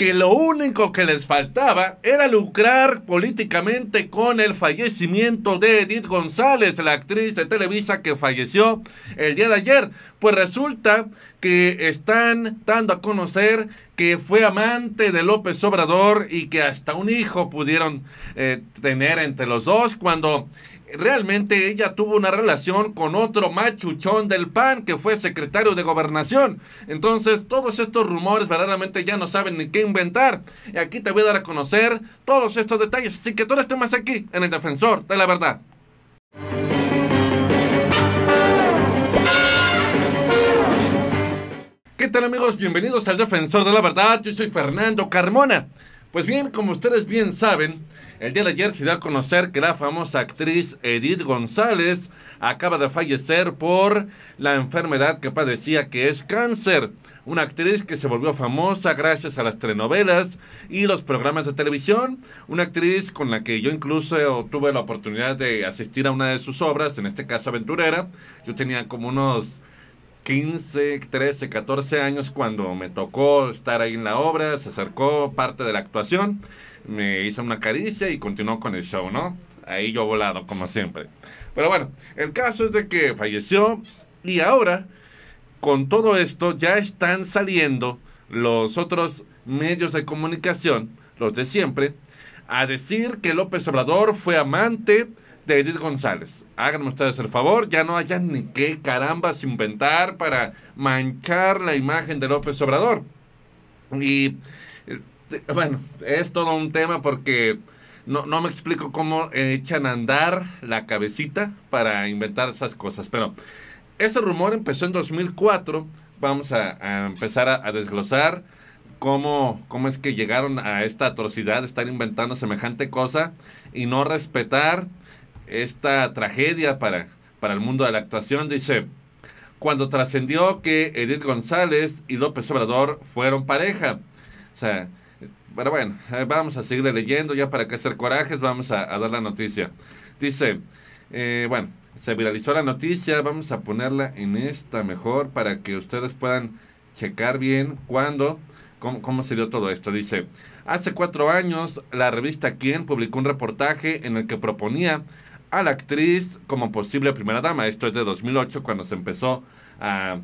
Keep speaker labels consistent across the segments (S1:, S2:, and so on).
S1: que lo único que les faltaba era lucrar políticamente con el fallecimiento de Edith González, la actriz de Televisa que falleció el día de ayer. Pues resulta que están dando a conocer que fue amante de López Obrador y que hasta un hijo pudieron eh, tener entre los dos cuando realmente ella tuvo una relación con otro machuchón del PAN que fue secretario de gobernación. Entonces, todos estos rumores verdaderamente ya no saben ni qué inventar. Y aquí te voy a dar a conocer todos estos detalles. Así que todo esto más aquí en el defensor de la verdad. tal amigos? Bienvenidos al Defensor de la Verdad. Yo soy Fernando Carmona. Pues bien, como ustedes bien saben, el día de ayer se dio a conocer que la famosa actriz Edith González acaba de fallecer por la enfermedad que padecía que es cáncer. Una actriz que se volvió famosa gracias a las telenovelas y los programas de televisión. Una actriz con la que yo incluso tuve la oportunidad de asistir a una de sus obras, en este caso aventurera. Yo tenía como unos 15, 13, 14 años cuando me tocó estar ahí en la obra, se acercó parte de la actuación, me hizo una caricia y continuó con el show, ¿no? Ahí yo volado, como siempre. Pero bueno, el caso es de que falleció y ahora, con todo esto, ya están saliendo los otros medios de comunicación, los de siempre, a decir que López Obrador fue amante de Edith González. Háganme ustedes el favor, ya no hayan ni qué carambas inventar para manchar la imagen de López Obrador. Y eh, bueno, es todo un tema porque no, me explico cómo echan a andar la cabecita para inventar esas cosas. Pero ese rumor empezó en 2004. Vamos a, empezar a, desglosar cómo, cómo es que llegaron a esta atrocidad, estar inventando semejante cosa y no respetar esta tragedia para, para el mundo de la actuación. Dice, cuando trascendió que Edith González y López Obrador fueron pareja. O sea, pero bueno, eh, vamos a seguir leyendo ya para que hacer corajes, vamos a, dar la noticia. Dice, eh, bueno, se viralizó la noticia, vamos a ponerla en esta mejor para que ustedes puedan checar bien cuándo, cómo, cómo se dio todo esto. Dice, hace cuatro años la revista Quién publicó un reportaje en el que proponía a la actriz como posible primera dama. Esto es de 2008 cuando se empezó a,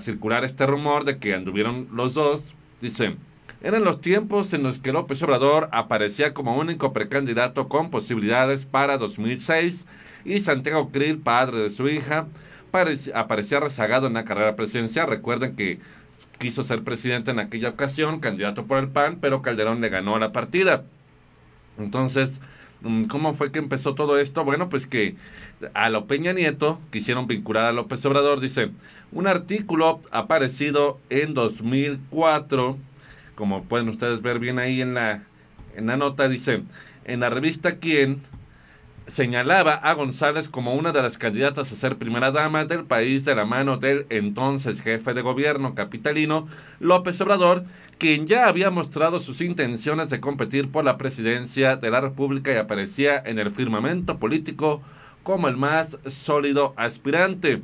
S1: circular este rumor de que anduvieron los dos. Dice, eran los tiempos en los que López Obrador aparecía como único precandidato con posibilidades para 2006 y Santiago Krill, padre de su hija, aparecía rezagado en la carrera presidencial. Recuerden que quiso ser presidente en aquella ocasión, candidato por el PAN, pero Calderón le ganó la partida. Entonces, Mm, ¿Cómo fue que empezó todo esto? Bueno, pues que a lo Peña Nieto quisieron vincular a López Obrador. Dice, un artículo aparecido en 2004, como pueden ustedes ver bien ahí en la, en la nota, dice, en la revista Quién señalaba a González como una de las candidatas a ser primera dama del país de la mano del entonces jefe de gobierno capitalino López Obrador, quien ya había mostrado sus intenciones de competir por la presidencia de la República y aparecía en el firmamento político como el más sólido aspirante.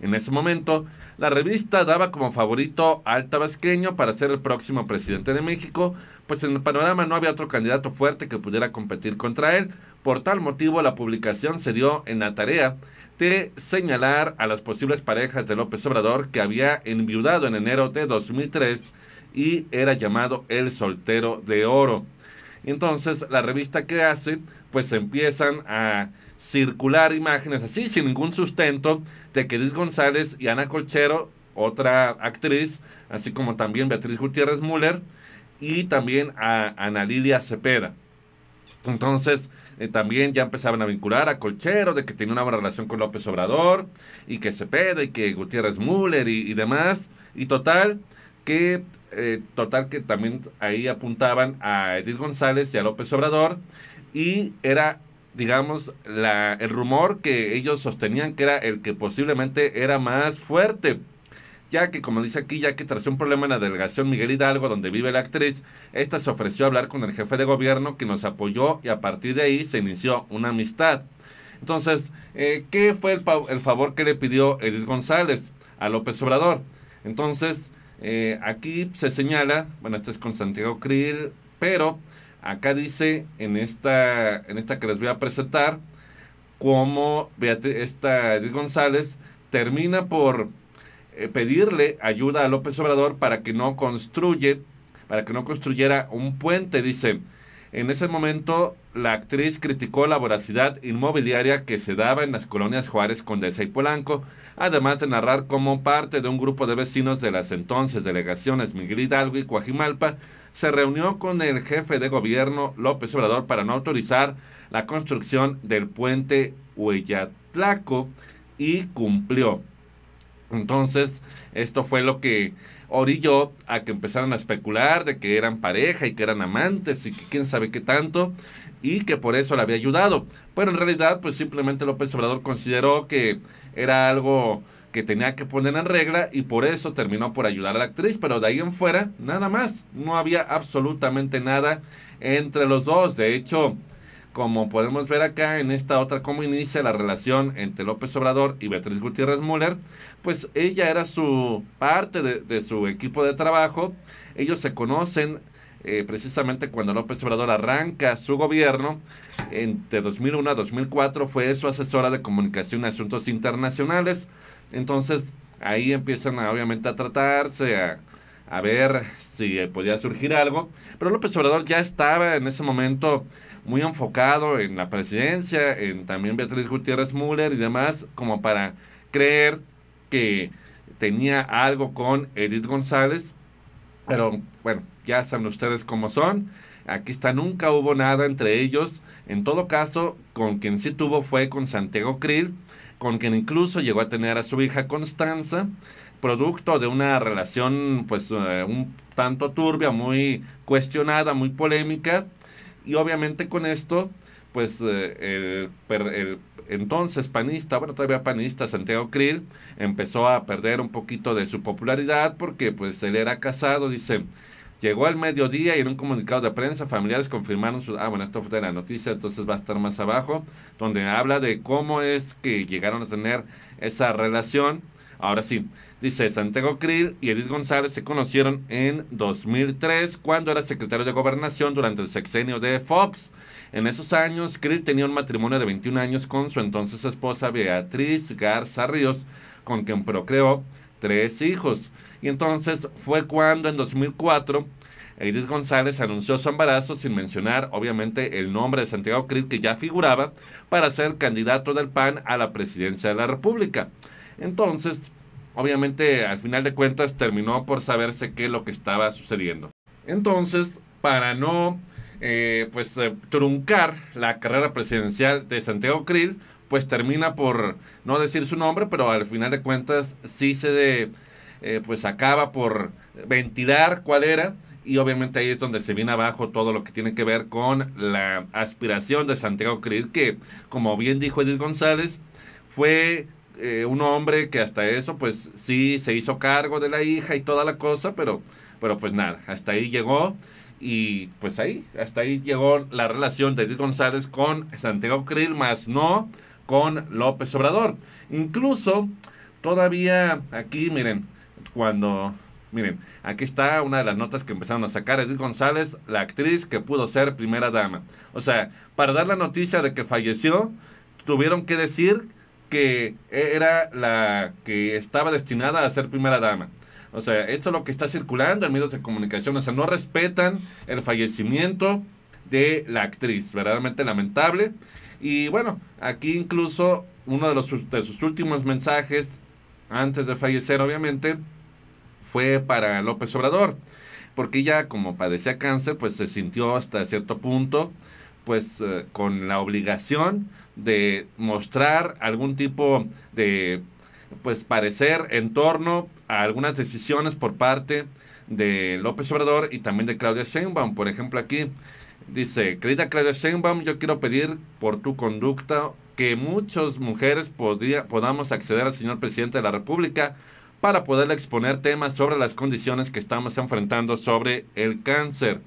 S1: En ese momento, la revista daba como favorito al tabasqueño para ser el próximo presidente de México, pues en el panorama no había otro candidato fuerte que pudiera competir contra él. Por tal motivo, la publicación se dio en la tarea de señalar a las posibles parejas de López Obrador que había enviudado en enero de 2003 y era llamado el soltero de oro. Entonces, la revista que hace, pues empiezan a circular imágenes así, sin ningún sustento, de que Liz González y Ana Colchero, otra actriz, así como también Beatriz Gutiérrez Müller y también a Ana Lilia Cepeda. Entonces, eh, también ya empezaban a vincular a Colchero de que tenía una buena relación con López Obrador y que Cepeda y que Gutiérrez Müller y demás. Y total, que eh, total que también ahí apuntaban a Edith González y a López Obrador y era digamos la, el rumor que ellos sostenían que era el que posiblemente era más fuerte ya que como dice aquí, ya que tras un problema en la delegación Miguel Hidalgo, donde vive la actriz, esta se ofreció a hablar con el jefe de gobierno que nos apoyó y a partir de ahí se inició una amistad. Entonces, eh, ¿qué fue el, el, favor que le pidió Edith González a López Obrador? Entonces, eh, aquí se señala, bueno, este es con Santiago Krill, pero acá dice en esta, en esta que les voy a presentar, cómo Beatriz, esta Edith González termina por eh, pedirle ayuda a López Obrador para que no construye, para que no construyera un puente. Dice, en ese momento, la actriz criticó la voracidad inmobiliaria que se daba en las colonias Juárez, Condesa y Polanco, además de narrar cómo parte de un grupo de vecinos de las entonces delegaciones Miguel Hidalgo y Coajimalpa se reunió con el jefe de gobierno López Obrador para no autorizar la construcción del puente Huellatlaco y cumplió. Entonces, esto fue lo que orilló a que empezaran a especular de que eran pareja y que eran amantes y que quién sabe qué tanto y que por eso le había ayudado. Pero en realidad, pues simplemente López Obrador consideró que era algo que tenía que poner en regla y por eso terminó por ayudar a la actriz, pero de ahí en fuera, nada más. No había absolutamente nada entre los dos. De hecho, como podemos ver acá en esta otra, cómo inicia la relación entre López Obrador y Beatriz Gutiérrez Müller, pues ella era su parte de, su equipo de trabajo, ellos se conocen eh, precisamente cuando López Obrador arranca su gobierno, entre 2001 a 2004 fue su asesora de comunicación de asuntos internacionales, entonces ahí empiezan obviamente a tratarse, a, ver si eh, podía surgir algo, pero López Obrador ya estaba en ese momento muy enfocado en la presidencia, en también Beatriz Gutiérrez Müller y demás, como para creer que tenía algo con Edith González. Pero bueno, ya saben ustedes cómo son. Aquí está, nunca hubo nada entre ellos. En todo caso, con quien sí tuvo fue con Santiago Krill, con quien incluso llegó a tener a su hija Constanza, producto de una relación pues eh, un tanto turbia, muy cuestionada, muy polémica, y obviamente con esto, pues eh, el, entonces panista, bueno, todavía panista, Santiago Krill, empezó a perder un poquito de su popularidad porque pues él era casado, dice, llegó al mediodía y en un comunicado de prensa familiares confirmaron su... Ah, bueno, esto fue de la noticia, entonces va a estar más abajo, donde habla de cómo es que llegaron a tener esa relación Ahora sí, dice Santiago Krill y Edith González se conocieron en 2003 cuando era secretario de gobernación durante el sexenio de Fox. En esos años, Krill tenía un matrimonio de 21 años con su entonces esposa Beatriz Garza Ríos, con quien procreó tres hijos. Y entonces fue cuando en 2004 Edith González anunció su embarazo sin mencionar obviamente el nombre de Santiago Krill que ya figuraba para ser candidato del PAN a la presidencia de la República. Entonces, obviamente, al final de cuentas terminó por saberse qué es lo que estaba sucediendo. Entonces, para no eh, pues eh, truncar la carrera presidencial de Santiago Krill, pues termina por no decir su nombre, pero al final de cuentas sí se eh, pues acaba por ventilar cuál era y obviamente ahí es donde se viene abajo todo lo que tiene que ver con la aspiración de Santiago Krill, que como bien dijo Edith González, fue eh, un hombre que hasta eso, pues sí, se hizo cargo de la hija y toda la cosa, pero, pero pues nada, hasta ahí llegó. Y pues ahí, hasta ahí llegó la relación de Edith González con Santiago Krill, más no con López Obrador. Incluso, todavía aquí, miren, cuando, miren, aquí está una de las notas que empezaron a sacar Edith González, la actriz que pudo ser primera dama. O sea, para dar la noticia de que falleció, tuvieron que decir que e, era la que estaba destinada a ser primera dama. O sea, esto es lo que está circulando en medios de comunicación. O sea, no respetan el fallecimiento de la actriz. Verdaderamente lamentable. Y bueno, aquí incluso uno de, los, sus últimos mensajes, antes de fallecer obviamente, fue para López Obrador. Porque ya como padecía cáncer, pues se sintió hasta cierto punto pues eh, con la obligación de mostrar algún tipo de pues parecer en torno a algunas decisiones por parte de López Obrador y también de Claudia Sheinbaum. Por ejemplo, aquí dice, querida Claudia Sheinbaum, yo quiero pedir por tu conducta que muchas mujeres podamos acceder al señor presidente de la República para poderle exponer temas sobre las condiciones que estamos enfrentando sobre el cáncer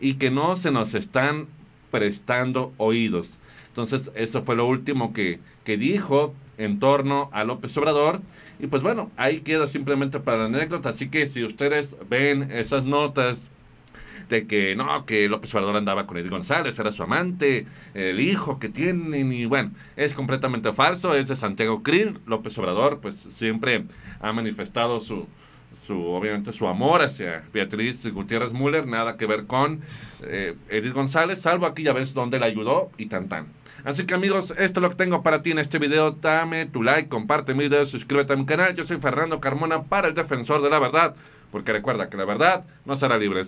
S1: y que no se nos están prestando oídos. Entonces, eso fue lo último que, dijo en torno a López Obrador. Y pues bueno, ahí queda simplemente para la anécdota. Así que si ustedes ven esas notas de que no, que López Obrador andaba con Edith González, era su amante, el hijo que tienen, y bueno, es completamente falso, es de Santiago Krill. López Obrador, pues siempre ha manifestado su, su, obviamente su amor hacia Beatriz Gutiérrez Müller, nada que ver con eh, Edith González, salvo aquí ya ves donde la ayudó y tan tan. Así que amigos, esto es lo que tengo para ti en este video. Dame tu like, comparte mi video, suscríbete a mi canal. Yo soy Fernando Carmona para el Defensor de la Verdad, porque recuerda que la verdad no será libre